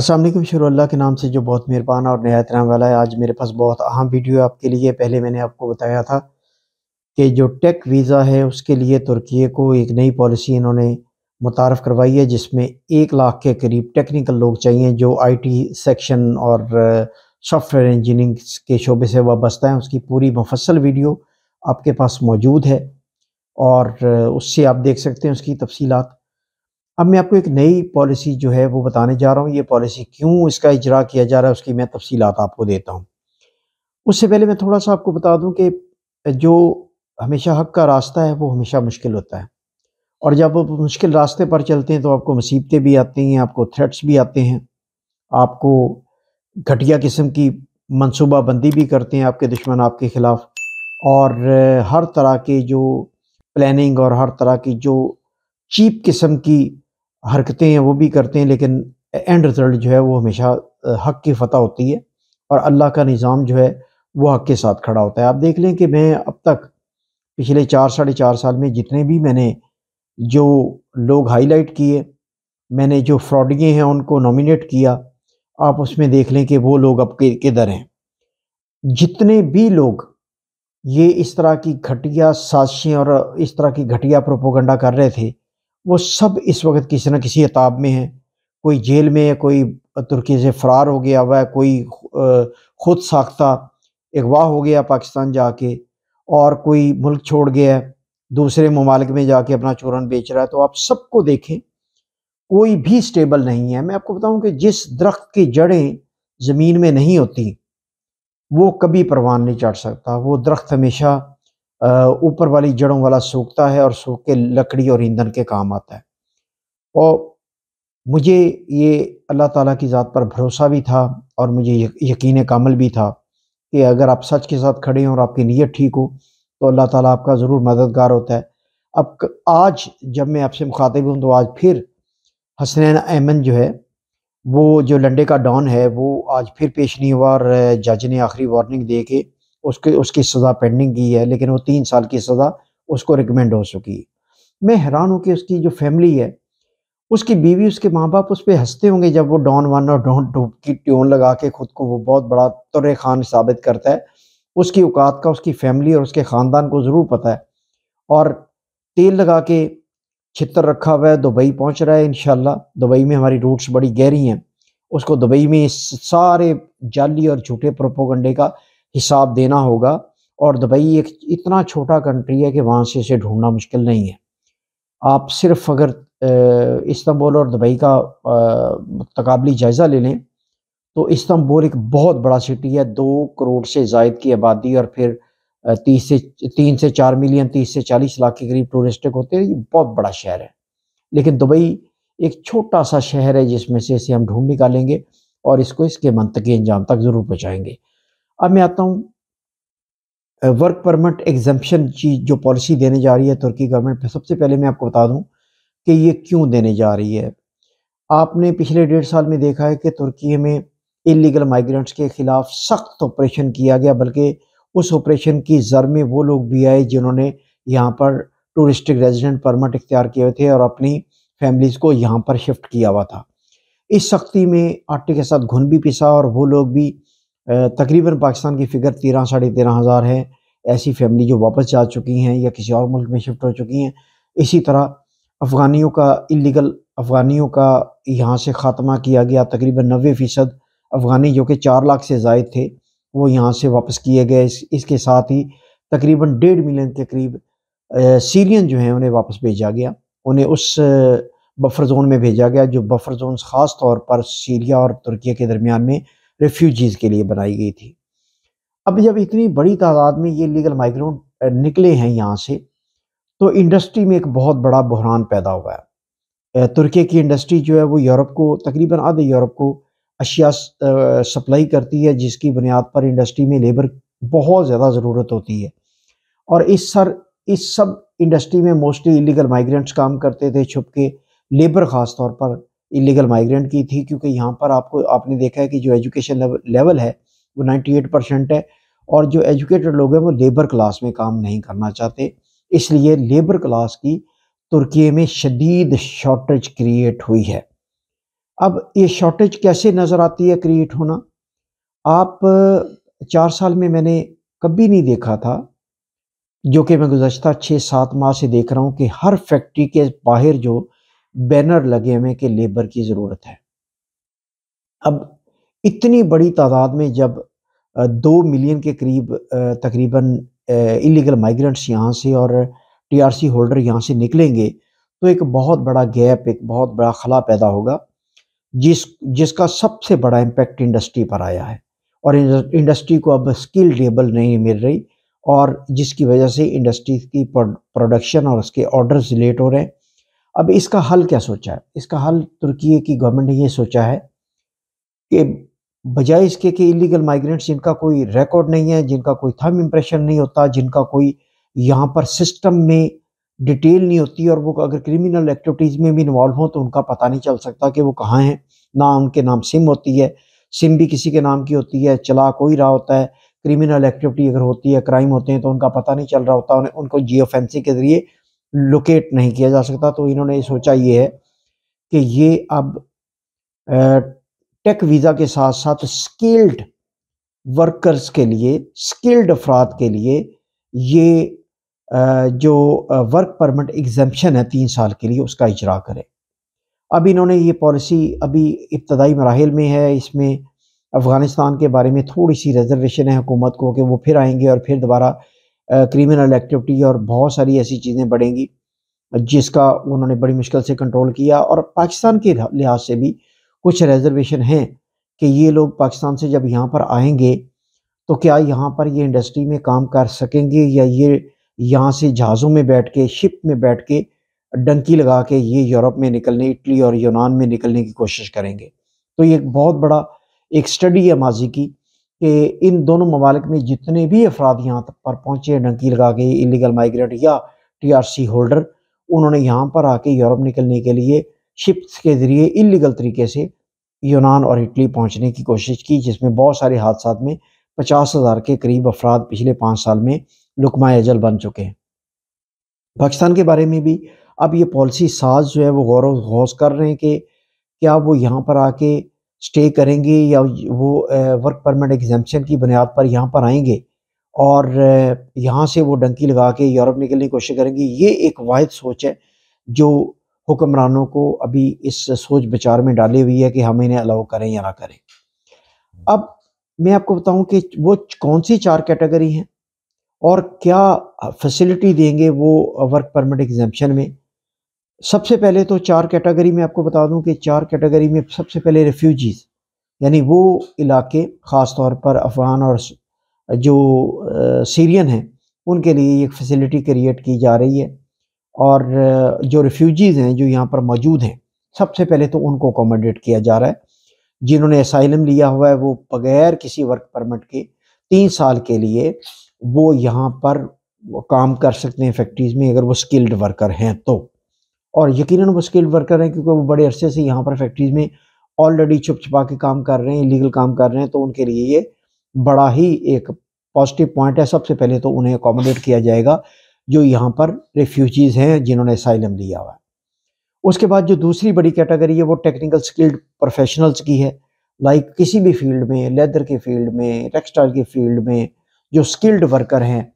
असलम शुरू अल्लाह के नाम से जो बहुत मेहरबान और नहायत नाम वाला है आज मेरे पास बहुत अहम वीडियो है आपके लिए पहले मैंने आपको बताया था कि जो टेक वीज़ा है उसके लिए तुर्की को एक नई पॉलिसी इन्होंने मुतारफ़ करवाई है जिसमें एक लाख के करीब टेक्निकल लोग चाहिए जो आईटी सेक्शन और सॉफ्टवेयर इंजीनियरिंग के शोबे से वाबस्ता हैं उसकी पूरी मुफसल वीडियो आपके पास मौजूद है और उससे आप देख सकते हैं उसकी तफसीत अब मैं आपको एक नई पॉलिसी जो है वो बताने जा रहा हूँ ये पॉलिसी क्यों इसका इजरा किया जा रहा है उसकी मैं तफसीत आपको देता हूँ उससे पहले मैं थोड़ा सा आपको बता दूँ कि जो हमेशा हक का रास्ता है वो हमेशा मुश्किल होता है और जब आप मुश्किल रास्ते पर चलते हैं तो आपको मुसीबतें भी आती हैं आपको थ्रेट्स भी आते हैं आपको घटिया किस्म की मनसूबा बंदी भी करते हैं आपके दुश्मन आपके ख़िलाफ़ और हर तरह के जो प्लानिंग और हर तरह की जो चीप किस्म की हरकतें हैं वो भी करते हैं लेकिन एंड रिज़ल्ट जो है वो हमेशा हक की फतह होती है और अल्लाह का निज़ाम जो है वो हक के साथ खड़ा होता है आप देख लें कि मैं अब तक पिछले चार साढ़े चार साल में जितने भी मैंने जो लोग हाईलाइट किए मैंने जो फ्रॉडिये हैं उनको नॉमिनेट किया आप उसमें देख लें कि वो लोग अब किधर हैं जितने भी लोग ये इस तरह की घटिया साजिशें और इस तरह की घटिया प्रोपोगंडा कर रहे थे वो सब इस वक्त किसी न किसी अताब में हैं कोई जेल में है कोई तुर्की से फ़रार हो गया हुआ है कोई ख़ुद साख्ता अगवा हो गया पाकिस्तान जाके और कोई मुल्क छोड़ गया है दूसरे ममालिक में जाके अपना चूरन बेच रहा है तो आप सबको देखें कोई भी स्टेबल नहीं है मैं आपको बताऊं कि जिस दरख्त की जड़ें ज़मीन में नहीं होती वो कभी परवान नहीं चढ़ सकता वो दरख्त हमेशा ऊपर वाली जड़ों वाला सूखता है और सूख के लकड़ी और ईंधन के काम आता है और मुझे ये अल्लाह ताला की ज़ात पर भरोसा भी था और मुझे यकीन कामल भी था कि अगर आप सच के साथ खड़े हों और आपकी नीयत ठीक हो तो अल्लाह ताला आपका ज़रूर मददगार होता है अब आज जब मैं आपसे मुखातिब हूँ तो आज फिर हसनैन अहमद जो है वो जो लंडे का डॉन है वो आज फिर पेश नहीं हुआ और जज ने आखिरी वार्निंग दे के उसके उसकी सज़ा पेंडिंग की है लेकिन वो तीन साल की सज़ा उसको रिकमेंड हो चुकी है मैं हैरान हूँ कि उसकी जो फैमिली है उसकी बीवी उसके माँ बाप उस पर हंसते होंगे जब वो डॉन वन और डॉन टू की ट्यून लगा के ख़ुद को वो बहुत बड़ा तुर खान साबित करता है उसकी औकात का उसकी फैमिली और उसके ख़ानदान को ज़रूर पता है और तेल लगा के छितर रखा हुआ है दुबई पहुंच रहा है इन दुबई में हमारी रूट्स बड़ी गहरी हैं उसको दुबई में सारे जाली और झूठे प्रोपोगंडे का हिसाब देना होगा और दुबई एक इतना छोटा कंट्री है कि वहाँ से इसे ढूंढना मुश्किल नहीं है आप सिर्फ अगर इस्तांबुल और दुबई का तकबली जायज़ा ले लें तो इस्तांबुल एक बहुत बड़ा सिटी है दो करोड़ से जायद की आबादी और फिर तीस से तीन से चार मिलियन तीस से चालीस लाख के करीब टूरिस्ट होते हैं ये बहुत बड़ा शहर है लेकिन दुबई एक छोटा सा शहर है जिसमें से इसे हम ढूंढ निकालेंगे और इसको इसके के अंजाम तक ज़रूर पहुँचाएंगे अब मैं आता हूँ वर्क परमिट एग्जम्पन की जो पॉलिसी देने जा रही है तुर्की गवर्नमेंट पर सबसे पहले मैं आपको बता दूँ कि ये क्यों देने जा रही है आपने पिछले डेढ़ साल में देखा है कि तुर्की में इलीगल माइग्रेंट्स के ख़िलाफ़ सख्त ऑपरेशन किया गया बल्कि उस ऑपरेशन की जर में वो लोग भी आए जिन्होंने यहाँ पर टूरिस्टिक रेजिडेंट परमिट इख्तियार किए हुए थे और अपनी फैमिलीज़ को यहाँ पर शिफ्ट किया हुआ था इस सख्ती में आटे के साथ घुन भी पिसा और वो लोग भी तकरीबन पाकिस्तान की फिगर तेरह साढ़े तेरह हज़ार है ऐसी फैमिली जो वापस जा चुकी हैं या किसी और मुल्क में शिफ्ट हो चुकी हैं इसी तरह अफ़गानियों का इलीगल अफ़गानियों का यहाँ से ख़ात्मा किया गया तकरीबन नबे फ़ीसद अफ़गानी जो कि चार लाख से जायद थे वो यहाँ से वापस किए गए इस, इसके साथ ही तकरीबन डेढ़ मिलियन के करीब सीरियन जो हैं उन्हें वापस भेजा गया उन्हें उस बफर जोन में भेजा गया जो बफर जोन ख़ास तौर पर सीरिया और तुर्किया के दरमियान में रेफ्यूजीज़ के लिए बनाई गई थी अब जब इतनी बड़ी तादाद में ये लीगल माइग्रेंट निकले हैं यहाँ से तो इंडस्ट्री में एक बहुत बड़ा बहरान पैदा हुआ है तुर्की की इंडस्ट्री जो है वो यूरोप को तकरीबन आधे यूरोप को अशिया सप्लाई करती है जिसकी बुनियाद पर इंडस्ट्री में लेबर बहुत ज़्यादा ज़रूरत होती है और इस सर इस सब इंडस्ट्री में मोस्टली इलीगल माइग्रेंट्स काम करते थे छुप के लेबर ख़ास तौर पर इलीगल माइग्रेंट की थी क्योंकि यहाँ पर आपको आपने देखा है कि जो एजुकेशन लेवल है वो 98 परसेंट है और जो एजुकेटेड लोग हैं वो लेबर क्लास में काम नहीं करना चाहते इसलिए लेबर क्लास की तुर्की में शदीद शॉर्टेज क्रिएट हुई है अब ये शॉर्टेज कैसे नज़र आती है क्रिएट होना आप चार साल में मैंने कभी नहीं देखा था जो कि मैं गुजशत छः सात माह से देख रहा हूँ कि हर फैक्ट्री के बाहर जो बैनर लगे हुए कि लेबर की ज़रूरत है अब इतनी बड़ी तादाद में जब दो मिलियन के करीब तकरीबन इलीगल माइग्रेंट्स यहाँ से और टीआरसी होल्डर यहाँ से निकलेंगे तो एक बहुत बड़ा गैप एक बहुत बड़ा खला पैदा होगा जिस जिसका सबसे बड़ा इम्पेक्ट इंडस्ट्री पर आया है और इंडस्ट्री को अब स्किल लेबल नहीं मिल रही और जिसकी वजह से इंडस्ट्री की प्रोडक्शन और उसके ऑर्डर्स लेट हो रहे हैं अब इसका हल क्या सोचा है इसका हल तुर्की की गवर्नमेंट ने ये सोचा है कि बजाय इसके कि इलीगल माइग्रेंट्स जिनका कोई रिकॉर्ड नहीं है जिनका कोई थम इम्प्रेशन नहीं होता जिनका कोई यहाँ पर सिस्टम में डिटेल नहीं होती और वो अगर क्रिमिनल एक्टिविटीज़ में भी इन्वॉल्व हो तो उनका पता नहीं चल सकता कि वो कहाँ हैं ना उनके नाम सिम होती है सिम भी किसी के नाम की होती है चला कोई रहा होता है क्रिमिनल एक्टिविटी अगर होती है क्राइम होते हैं तो उनका पता नहीं चल रहा होता उन्हें उनको जियो के ज़रिए लोकेट नहीं किया जा सकता तो इन्होंने सोचा ये है कि ये अब टेक वीज़ा के साथ साथ स्किल्ड वर्कर्स के लिए स्किल्ड अफराद के लिए ये जो वर्क परमिट एग्जामेशन है तीन साल के लिए उसका इजरा करें अब इन्होंने ये पॉलिसी अभी इब्तदाई मराहल में है इसमें अफ़गानिस्तान के बारे में थोड़ी सी रिजर्वेशन है हुकूमत को कि वो फिर आएंगे और फिर दोबारा क्रिमिनल एक्टिविटी और बहुत सारी ऐसी चीज़ें बढ़ेंगी जिसका उन्होंने बड़ी मुश्किल से कंट्रोल किया और पाकिस्तान के लिहाज से भी कुछ रिजर्वेशन हैं कि ये लोग पाकिस्तान से जब यहाँ पर आएंगे तो क्या यहाँ पर ये इंडस्ट्री में काम कर सकेंगे या ये यहाँ से जहाज़ों में बैठ के शिप में बैठ के डंकी लगा के ये यूरोप में निकलने इटली और यूनान में निकलने की कोशिश करेंगे तो ये एक बहुत बड़ा एक स्टडी है माजी की कि इन दोनों ममालिक में जितने भी अफराद यहाँ तक पर पहुँचे डंकी लगा के इलीगल माइग्रेंट या टी आर सी होल्डर उन्होंने यहाँ पर आके यूरोप निकलने के लिए शिप्स के ज़रिए इलीगल तरीके से यूनान और इटली पहुँचने की कोशिश की जिसमें बहुत सारे हादसा में पचास हज़ार के करीब अफराद पिछले पाँच साल में लुकमा अजल बन चुके हैं पाकिस्तान के बारे में भी अब ये पॉलिसी साज जो है वो गौर गौस कर रहे हैं कि क्या वो यहाँ पर आके स्टे करेंगे या वो वर्क परमिट एग्जामेशन की बुनियाद पर यहाँ पर आएंगे और यहाँ से वो डंकी लगा के यूरोप निकलने की कोशिश करेंगे ये एक वाद सोच है जो हुक्मरानों को अभी इस सोच विचार में डाली हुई है कि हम इन्हें अलाउ करें या ना करें अब मैं आपको बताऊं कि वो कौन सी चार कैटेगरी हैं और क्या फैसिलिटी देंगे वो वर्क परमिट एग्जामेशन में सबसे पहले तो चार कैटेगरी में आपको बता दूं कि चार कैटेगरी में सबसे पहले रेफ्यूजीज़ यानी वो इलाके ख़ास तौर पर अफ़गान और जो सीरियन हैं उनके लिए एक फैसिलिटी क्रिएट की जा रही है और जो रेफ्यूजीज़ हैं जो यहाँ पर मौजूद हैं सबसे पहले तो उनको अकोमोडेट किया जा रहा है जिन्होंने असाइलम लिया हुआ है वो बग़ैर किसी वर्क परमिट के तीन साल के लिए वो यहाँ पर काम कर सकते हैं फैक्ट्रीज़ में अगर वो स्किल्ड वर्कर हैं तो और यकीनन वो स्किल्ड वर्कर हैं क्योंकि वो बड़े अरसे से यहाँ पर फैक्ट्रीज में ऑलरेडी छुप छुपा के काम कर रहे हैं इलीगल काम कर रहे हैं तो उनके लिए ये बड़ा ही एक पॉजिटिव पॉइंट है सबसे पहले तो उन्हें अकोमोडेट किया जाएगा जो यहाँ पर रेफ्यूजीज़ हैं जिन्होंने साइलम लिया हुआ है उसके बाद जो दूसरी बड़ी कैटेगरी है वो टेक्निकल स्किल्ड प्रोफेशनल्स की है लाइक like किसी भी फील्ड में लेदर के फील्ड में टेक्सटाइल के फील्ड में जो स्किल्ड वर्कर हैं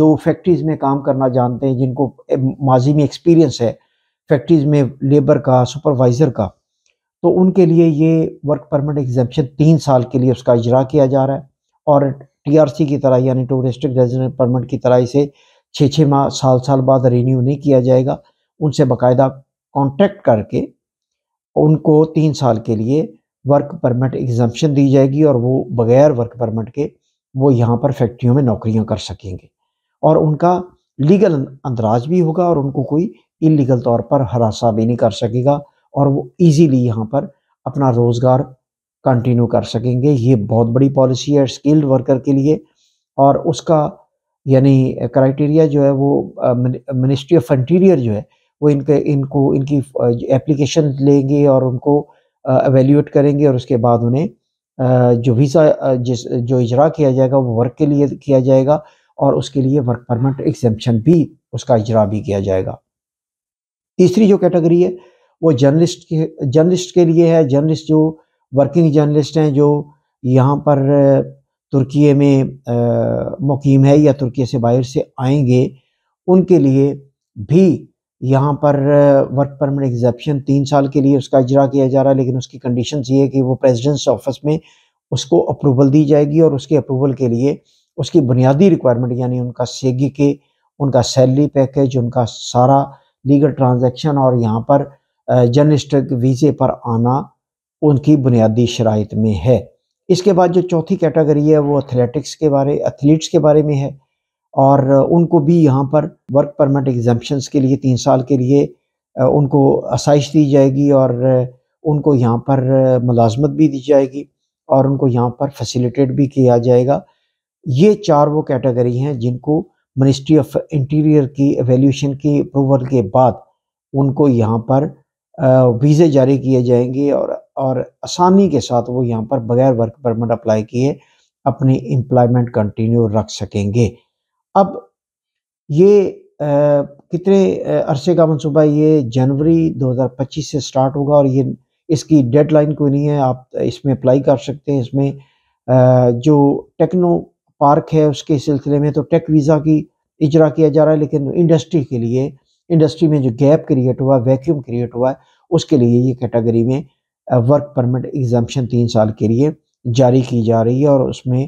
जो फैक्ट्रीज़ में काम करना जानते हैं जिनको माजी में एक्सपीरियंस है फैक्ट्रीज़ में लेबर का सुपरवाइज़र का तो उनके लिए ये वर्क परमिट एग्जेपन तीन साल के लिए उसका इजरा किया जा रहा है और टीआरसी की तरह यानी टूरिस्टिक रेजिडेंट परमिट की तरह इसे छः छः माह साल साल बाद रीन्यू नहीं किया जाएगा उनसे बाकायदा कॉन्टेक्ट करके उनको तीन साल के लिए वर्क परमिट एग्जामेशन दी जाएगी और वो बगैर वर्क परमिट के वो यहाँ पर फैक्ट्रियों में नौकरियाँ कर सकेंगे और उनका लीगल अंदराज भी होगा और उनको कोई इलीगल तौर पर हरासा भी नहीं कर सकेगा और वो इजीली यहाँ पर अपना रोज़गार कंटिन्यू कर सकेंगे ये बहुत बड़ी पॉलिसी है स्किल्ड वर्कर के लिए और उसका यानी क्राइटेरिया जो है वो मिनिस्ट्री ऑफ इंटीरियर जो है वो इनके इनको इनकी एप्लीकेशन लेंगे और उनको एवेल्यूट करेंगे और उसके बाद उन्हें जो वीज़ा जिस जो इजरा किया जाएगा वो वर्क के लिए किया जाएगा और उसके लिए वर्क परमिट एग्जेम्पन भी उसका इजरा भी किया जाएगा तीसरी जो कैटेगरी है वो जर्नलिस्ट के जर्नलिस्ट के लिए है जर्नलिस्ट जो वर्किंग जर्नलिस्ट हैं जो यहाँ पर तुर्की में मुकीम है या तुर्की से बाहर से आएंगे उनके लिए भी यहाँ पर वर्क परमिट एग्जेपन तीन साल के लिए उसका इजरा किया जा रहा है लेकिन उसकी कंडीशन ये है कि वो प्रेजिडेंट्स ऑफिस में उसको अप्रूवल दी जाएगी और उसके अप्रूवल के लिए उसकी बुनियादी रिक्वायरमेंट यानी उनका सेगी के उनका सैलरी पैकेज उनका सारा लीगल ट्रांजैक्शन और यहाँ पर जर्नलिस्टिक वीज़े पर आना उनकी बुनियादी शराइ में है इसके बाद जो चौथी कैटेगरी है वो एथलेटिक्स के बारे एथलीट्स के बारे में है और उनको भी यहाँ पर वर्क परमिट एग्जाम्शंस के लिए तीन साल के लिए उनको आसाइश दी जाएगी और उनको यहाँ पर मुलाजमत भी दी जाएगी और उनको यहाँ पर फैसिलिटेट भी किया जाएगा ये चार वो कैटेगरी हैं जिनको मिनिस्ट्री ऑफ इंटीरियर की एवेल्यूशन की अप्रूवल के बाद उनको यहाँ पर वीज़े जारी किए जाएंगे और और आसानी के साथ वो यहाँ पर बगैर वर्क परमिट अप्लाई किए अपनी एम्प्लॉयमेंट कंटिन्यू रख सकेंगे अब ये आ, कितने अरसे का मनसूबा ये जनवरी 2025 से स्टार्ट होगा और ये इसकी डेडलाइन कोई नहीं है आप इसमें अप्लाई कर सकते हैं इसमें आ, जो टेक्नो पार्क है उसके सिलसिले में तो टेक वीज़ा की इजरा किया जा रहा है लेकिन इंडस्ट्री के लिए इंडस्ट्री में जो गैप क्रिएट हुआ वैक्यूम क्रिएट हुआ है उसके लिए ये कैटेगरी में वर्क परमिट एग्जामेशन तीन साल के लिए जारी की जा रही है और उसमें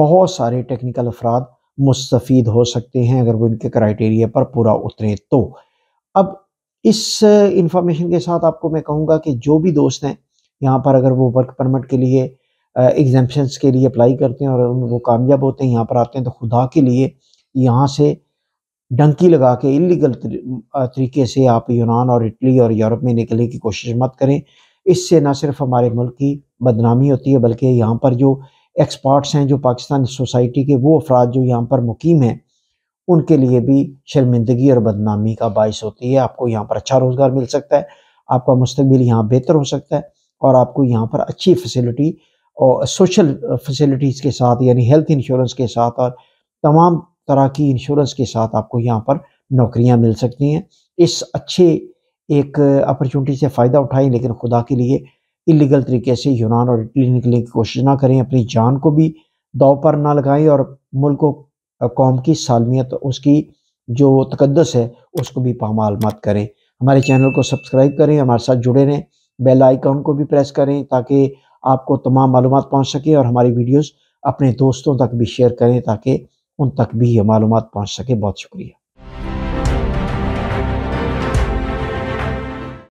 बहुत सारे टेक्निकल अफराद मुस्तफ़ हो सकते हैं अगर वो इनके क्राइटेरिया पर पूरा उतरें तो अब इस इंफॉर्मेशन के साथ आपको मैं कहूँगा कि जो भी दोस्त हैं यहाँ पर अगर वो वर्क परमिट के लिए एग्जाम्पन्स के लिए अप्लाई करते हैं और वो कामयाब होते हैं यहाँ पर आते हैं तो खुदा के लिए यहाँ से डंकी लगा के इलीगल तरीके से आप यूनान और इटली और यूरोप में निकलने की कोशिश मत करें इससे ना सिर्फ हमारे मुल्क की बदनामी होती है बल्कि यहाँ पर जो एक्सपर्ट्स हैं जो पाकिस्तान सोसाइटी के वो अफराद जो यहाँ पर मुकीम हैं उनके लिए भी शर्मिंदगी और बदनामी का बायस होती है आपको यहाँ पर अच्छा रोज़गार मिल सकता है आपका मुस्तबिल यहाँ बेहतर हो सकता है और आपको यहाँ पर अच्छी फैसिलिटी और सोशल फैसिलिटीज़ uh, के साथ यानी हेल्थ इंश्योरेंस के साथ और तमाम तरह की इंश्योरेंस के साथ आपको यहाँ पर नौकरियाँ मिल सकती हैं इस अच्छे एक अपॉर्चुनिटी से फ़ायदा उठाएं लेकिन खुदा के लिए इलीगल तरीके से यूनान और इटली निकलने की कोशिश ना करें अपनी जान को भी दाव पर ना लगाएं और मुल्क कौम की सालमियत उसकी जो तकदस है उसको भी पामाल मत करें हमारे चैनल को सब्सक्राइब करें हमारे साथ जुड़े रहें बेल आइकॉन को भी प्रेस करें ताकि आपको तमाम मालूम पहुँच सके और हमारी वीडियोज़ अपने दोस्तों तक भी शेयर करें ताकि उन तक भी ये मालूम पहुँच सके बहुत शुक्रिया